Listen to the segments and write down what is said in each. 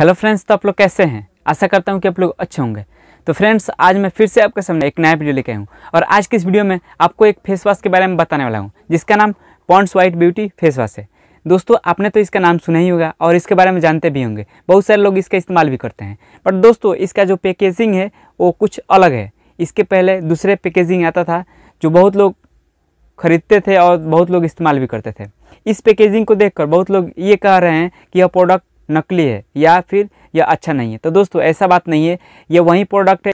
hello friends तो आप लोग कैसे हैं आशा करता हूँ कि आप लोग अच्छे होंगे तो फ्रेंड्स आज मैं फिर से आपके सामने एक नया वीडियो लेके हूं और आज की इस वीडियो में आपको एक फेस वाश के बारे में बताने वाला हूँ जिसका नाम Pond's white beauty face wash है दोस्तों आपने तो इसका नाम सुना ही होगा और इसके बारे में जानते भी होंगे बहुत सारे लोग इसका इस्तेमाल भी करते हैं बट दोस्तों इसका जो पैकेजिंग है वो कुछ अलग है इसके पहले दूसरे पैकेजिंग आता था जो बहुत लोग ख़रीदते थे और बहुत लोग इस्तेमाल भी करते थे इस पैकेजिंग को देखकर बहुत लोग ये कह रहे हैं कि यह प्रोडक्ट नकली है या फिर यह अच्छा नहीं है तो दोस्तों ऐसा बात नहीं है यह वही प्रोडक्ट है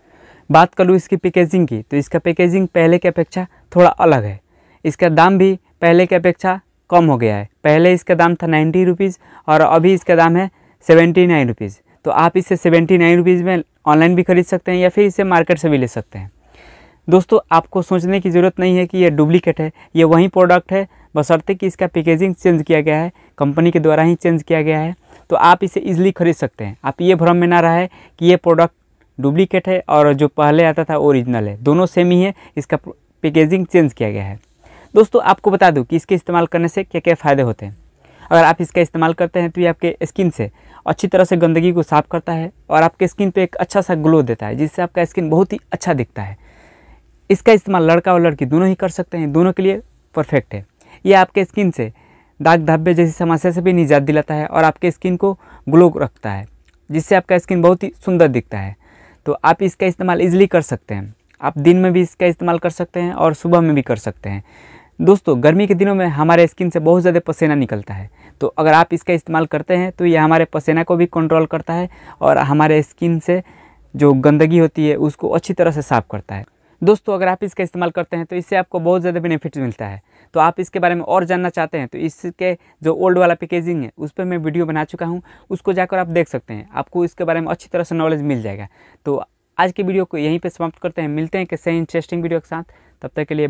बात कर लूँ इसकी पैकेजिंग की तो इसका पैकेजिंग पहले की अपेक्षा थोड़ा अलग है इसका दाम भी पहले की अपेक्षा कम हो गया है पहले इसका दाम था नाइन्टी रुपीज़ और अभी इसका दाम है सेवेंटी नाइन रुपीज़ तो आप इसे सेवेंटी नाइन रुपीज़ में ऑनलाइन भी खरीद सकते हैं या फिर इसे मार्केट से भी ले सकते हैं दोस्तों आपको सोचने की ज़रूरत नहीं है कि यह डुप्लीकेट है ये वही प्रोडक्ट है बसरते कि इसका पैकेजिंग चेंज किया गया है कंपनी के द्वारा ही चेंज किया गया है तो आप इसे ईजिली खरीद सकते हैं आप ये भ्रम में ना रहा है कि ये प्रोडक्ट डुप्लीकेट है और जो पहले आता था ओरिजिनल है दोनों सेम ही है इसका पैकेजिंग चेंज किया गया है दोस्तों आपको बता दूं कि इसके इस्तेमाल करने से क्या क्या फ़ायदे होते हैं अगर आप इसका इस्तेमाल करते हैं तो ये आपके स्किन से अच्छी तरह से गंदगी को साफ़ करता है और आपके स्किन पे एक अच्छा सा ग्लो देता है जिससे आपका स्किन बहुत ही अच्छा दिखता है इसका इस्तेमाल लड़का और लड़की दोनों ही कर सकते हैं दोनों के लिए परफेक्ट है ये आपके स्किन से दाग धब्बे जैसी समस्या से भी निजात दिलाता है और आपके स्किन को ग्लो रखता है जिससे आपका स्किन बहुत ही सुंदर दिखता है तो आप इसका इस्तेमाल ईजिली कर सकते हैं आप दिन में भी इसका इस्तेमाल कर सकते हैं और सुबह में भी कर सकते हैं दोस्तों गर्मी के दिनों में हमारे स्किन से बहुत ज़्यादा पसीना निकलता है तो अगर आप इसका इस्तेमाल करते हैं तो ये हमारे पसीना को भी कंट्रोल करता है और हमारे स्किन से जो गंदगी होती है उसको अच्छी तरह से साफ़ करता है दोस्तों अगर आप इसका इस्तेमाल करते हैं तो इससे आपको बहुत ज़्यादा बेनिफिट मिलता है तो आप इसके बारे में और जानना चाहते हैं तो इसके जो ओल्ड वाला पैकेजिंग है उस पर मैं वीडियो बना चुका हूँ उसको जाकर आप देख सकते हैं आपको इसके बारे में अच्छी तरह से नॉलेज मिल जाएगा तो आज के वीडियो को यहीं पर समाप्त करते हैं मिलते हैं सही इंटरेस्टिंग वीडियो के साथ तब तक के लिए